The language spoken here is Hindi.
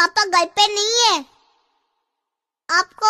पापा घर पे नहीं है आपको